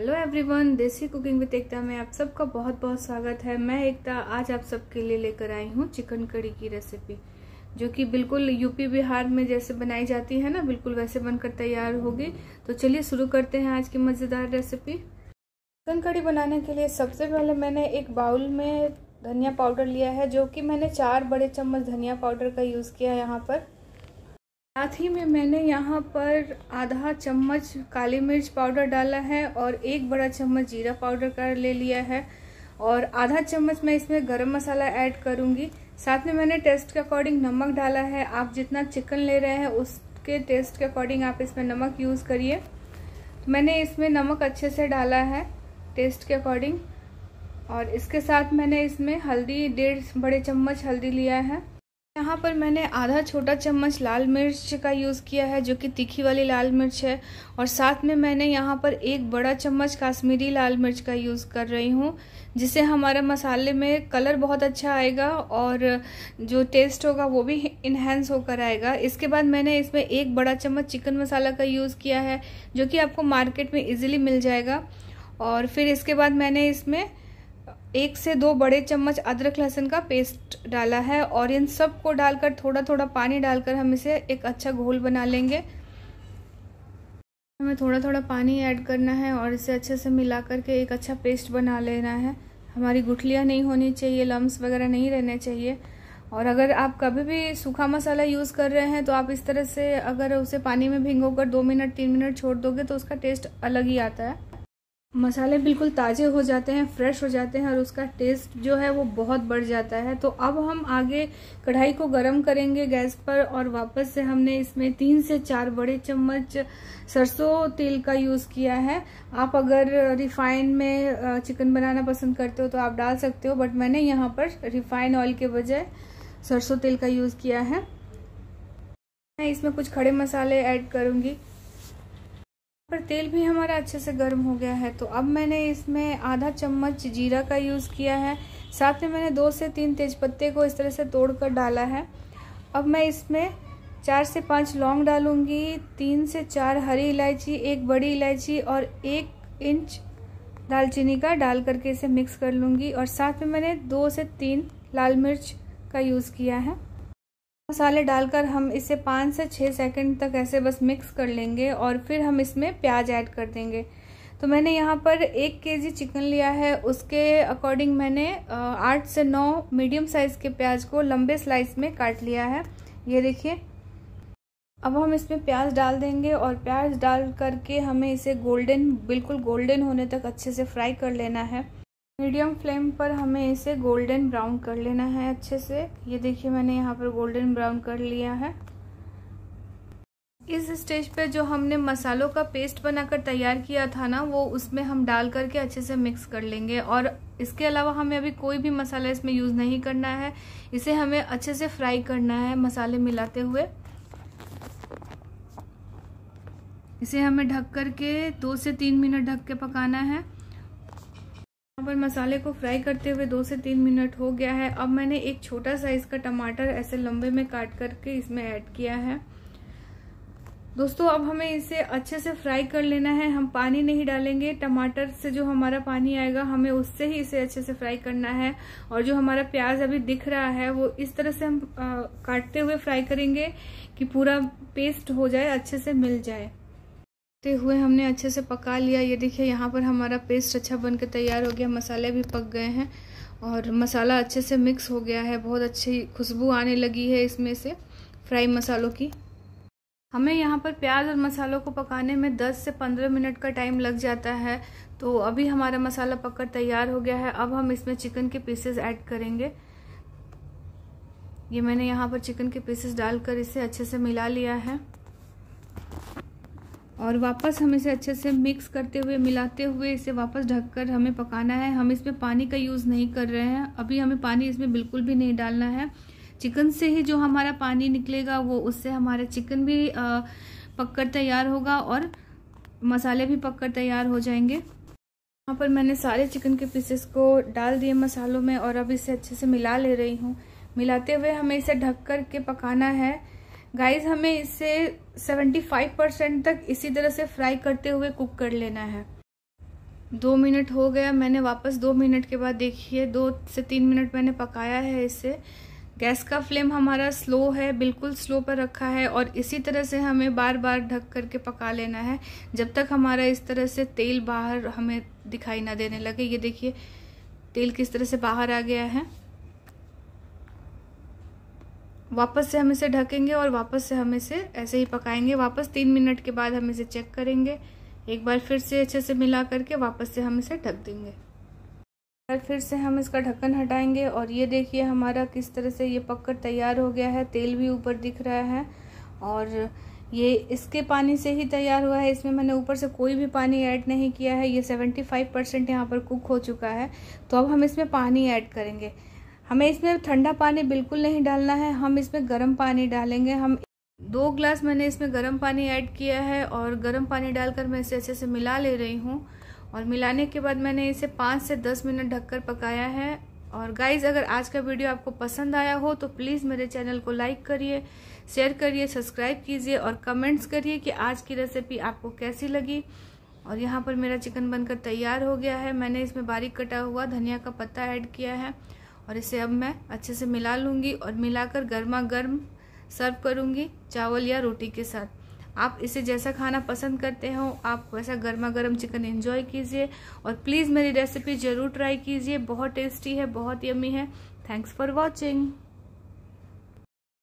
hello everyone Desi cooking with Ekta में आप सबका बहुत बहुत स्वागत है मैं एकता आज आप सबके लिए लेकर आई हूँ चिकन कड़ी की रेसिपी जो कि बिल्कुल यूपी बिहार में जैसे बनाई जाती है ना बिल्कुल वैसे बनकर तैयार होगी तो चलिए शुरू करते हैं आज की मज़ेदार रेसिपी चिकन कड़ी बनाने के लिए सबसे पहले मैंने एक बाउल में धनिया पाउडर लिया है जो कि मैंने चार बड़े चम्मच धनिया पाउडर का यूज़ किया है यहाँ पर साथ ही में मैंने यहाँ पर आधा चम्मच काली मिर्च पाउडर डाला है और एक बड़ा चम्मच जीरा पाउडर का ले लिया है और आधा चम्मच मैं इसमें गरम मसाला ऐड करूँगी साथ में मैंने टेस्ट के अकॉर्डिंग नमक डाला है आप जितना चिकन ले रहे हैं उसके टेस्ट के अकॉर्डिंग आप इसमें नमक यूज़ करिए मैंने इसमें नमक अच्छे से डाला है टेस्ट के अकॉर्डिंग और इसके साथ मैंने इसमें हल्दी डेढ़ बड़े चम्मच हल्दी लिया है यहाँ पर मैंने आधा छोटा चम्मच लाल मिर्च का यूज़ किया है जो कि तीखी वाली लाल मिर्च है और साथ में मैंने यहाँ पर एक बड़ा चम्मच काश्मीरी लाल मिर्च का यूज़ कर रही हूँ जिससे हमारे मसाले में कलर बहुत अच्छा आएगा और जो टेस्ट होगा वो भी इन्हेंस होकर आएगा इसके बाद मैंने इसमें एक बड़ा चम्मच चिकन मसाला का यूज़ किया है जो कि आपको मार्केट में ईजिली मिल जाएगा और फिर इसके बाद मैंने इसमें एक से दो बड़े चम्मच अदरक लहसुन का पेस्ट डाला है और इन सब को डालकर थोड़ा थोड़ा पानी डालकर हम इसे एक अच्छा घोल बना लेंगे हमें थोड़ा थोड़ा पानी ऐड करना है और इसे अच्छे से मिला करके एक अच्छा पेस्ट बना लेना है हमारी गुठलियाँ नहीं होनी चाहिए लम्स वगैरह नहीं रहने चाहिए और अगर आप कभी भी सूखा मसाला यूज़ कर रहे हैं तो आप इस तरह से अगर उसे पानी में भिंगो कर दो मिनट तीन मिनट छोड़ दोगे तो उसका टेस्ट अलग ही आता है मसाले बिल्कुल ताज़े हो जाते हैं फ्रेश हो जाते हैं और उसका टेस्ट जो है वो बहुत बढ़ जाता है तो अब हम आगे कढ़ाई को गरम करेंगे गैस पर और वापस से हमने इसमें तीन से चार बड़े चम्मच सरसों तेल का यूज़ किया है आप अगर रिफाइन में चिकन बनाना पसंद करते हो तो आप डाल सकते हो बट मैंने यहाँ पर रिफाइन ऑयल के बजाय सरसों तेल का यूज़ किया है मैं इसमें कुछ खड़े मसाले ऐड करूँगी पर तेल भी हमारा अच्छे से गर्म हो गया है तो अब मैंने इसमें आधा चम्मच जीरा का यूज़ किया है साथ में मैंने दो से तीन तेज़पत्ते को इस तरह से तोड़ कर डाला है अब मैं इसमें चार से पाँच लौंग डालूंगी तीन से चार हरी इलायची एक बड़ी इलायची और एक इंच दालचीनी का डाल करके इसे मिक्स कर लूँगी और साथ में मैंने दो से तीन लाल मिर्च का यूज़ किया है मसाले डालकर हम इसे पाँच से छः सेकंड तक ऐसे बस मिक्स कर लेंगे और फिर हम इसमें प्याज ऐड कर देंगे तो मैंने यहाँ पर एक के जी चिकन लिया है उसके अकॉर्डिंग मैंने आठ से नौ मीडियम साइज़ के प्याज को लंबे स्लाइस में काट लिया है ये देखिए अब हम इसमें प्याज डाल देंगे और प्याज डाल करके हमें इसे गोल्डन बिल्कुल गोल्डन होने तक अच्छे से फ्राई कर लेना है मीडियम फ्लेम पर हमें इसे गोल्डन ब्राउन कर लेना है अच्छे से ये देखिए मैंने यहाँ पर गोल्डन ब्राउन कर लिया है इस स्टेज पे जो हमने मसालों का पेस्ट बनाकर तैयार किया था ना वो उसमें हम डाल करके अच्छे से मिक्स कर लेंगे और इसके अलावा हमें अभी कोई भी मसाला इसमें यूज़ नहीं करना है इसे हमें अच्छे से फ्राई करना है मसाले मिलाते हुए इसे हमें ढक करके दो से तीन मिनट ढक के पकाना है यहाँ पर मसाले को फ्राई करते हुए दो से तीन मिनट हो गया है अब मैंने एक छोटा साइज का टमाटर ऐसे लंबे में काट करके इसमें ऐड किया है दोस्तों अब हमें इसे अच्छे से फ्राई कर लेना है हम पानी नहीं डालेंगे टमाटर से जो हमारा पानी आएगा हमें उससे ही इसे अच्छे से फ्राई करना है और जो हमारा प्याज अभी दिख रहा है वो इस तरह से हम आ, काटते हुए फ्राई करेंगे कि पूरा पेस्ट हो जाए अच्छे से मिल जाए ते हुए हमने अच्छे से पका लिया ये देखिए यहाँ पर हमारा पेस्ट अच्छा बन के तैयार हो गया मसाले भी पक गए हैं और मसाला अच्छे से मिक्स हो गया है बहुत अच्छी खुशबू आने लगी है इसमें से फ्राई मसालों की हमें यहाँ पर प्याज और मसालों को पकाने में 10 से 15 मिनट का टाइम लग जाता है तो अभी हमारा मसाला पककर तैयार हो गया है अब हम इसमें चिकन के पीसेस ऐड करेंगे ये मैंने यहाँ पर चिकन के पीसेस डालकर इसे अच्छे से मिला लिया है और वापस हम इसे अच्छे से मिक्स करते हुए मिलाते हुए इसे वापस ढककर हमें पकाना है हम इसमें पानी का यूज़ नहीं कर रहे हैं अभी हमें पानी इसमें बिल्कुल भी नहीं डालना है चिकन से ही जो हमारा पानी निकलेगा वो उससे हमारा चिकन भी पककर तैयार होगा और मसाले भी पककर तैयार हो जाएंगे यहाँ पर मैंने सारे चिकन के पीसेस को डाल दिए मसालों में और अब इसे अच्छे से मिला ले रही हूँ मिलाते हुए हमें इसे ढक कर के पकाना है गाइस हमें इसे 75 परसेंट तक इसी तरह से फ्राई करते हुए कुक कर लेना है दो मिनट हो गया मैंने वापस दो मिनट के बाद देखिए दो से तीन मिनट मैंने पकाया है इसे गैस का फ्लेम हमारा स्लो है बिल्कुल स्लो पर रखा है और इसी तरह से हमें बार बार ढक करके पका लेना है जब तक हमारा इस तरह से तेल बाहर हमें दिखाई ना देने लगे ये देखिए तेल किस तरह से बाहर आ गया है वापस से हम इसे ढकेंगे और वापस से हम इसे ऐसे ही पकाएंगे वापस तीन मिनट के बाद हम इसे चेक करेंगे एक बार फिर से अच्छे से मिला करके वापस से हम इसे ढक देंगे और फिर से हम इसका ढक्कन हटाएंगे और ये देखिए हमारा किस तरह से ये पककर तैयार हो गया है तेल भी ऊपर दिख रहा है और ये इसके पानी से ही तैयार हुआ है इसमें मैंने ऊपर से कोई भी पानी ऐड नहीं किया है ये 75 परसेंट यहाँ पर कुक हो चुका है तो अब हम इसमें पानी ऐड करेंगे हमें इसमें ठंडा पानी बिल्कुल नहीं डालना है हम इसमें गर्म पानी डालेंगे हम दो ग्लास मैंने इसमें गर्म पानी ऐड किया है और गर्म पानी डालकर मैं इसे अच्छे से मिला ले रही हूँ और मिलाने के बाद मैंने इसे पाँच से दस मिनट ढककर पकाया है और गाइज अगर आज का वीडियो आपको पसंद आया हो तो प्लीज़ मेरे चैनल को लाइक करिए शेयर करिए सब्सक्राइब कीजिए और कमेंट्स करिए कि आज की रेसिपी आपको कैसी लगी और यहाँ पर मेरा चिकन बनकर तैयार हो गया है मैंने इसमें बारीक कटा हुआ धनिया का पत्ता ऐड किया है और इसे अब मैं अच्छे से मिला लूँगी और मिलाकर गर्मा गर्म सर्व करूँगी चावल या रोटी के साथ आप इसे जैसा खाना पसंद करते हो आप वैसा गर्मा गर्म चिकन एंजॉय कीजिए और प्लीज़ मेरी रेसिपी ज़रूर ट्राई कीजिए बहुत टेस्टी है बहुत यमी है थैंक्स फॉर वॉचिंग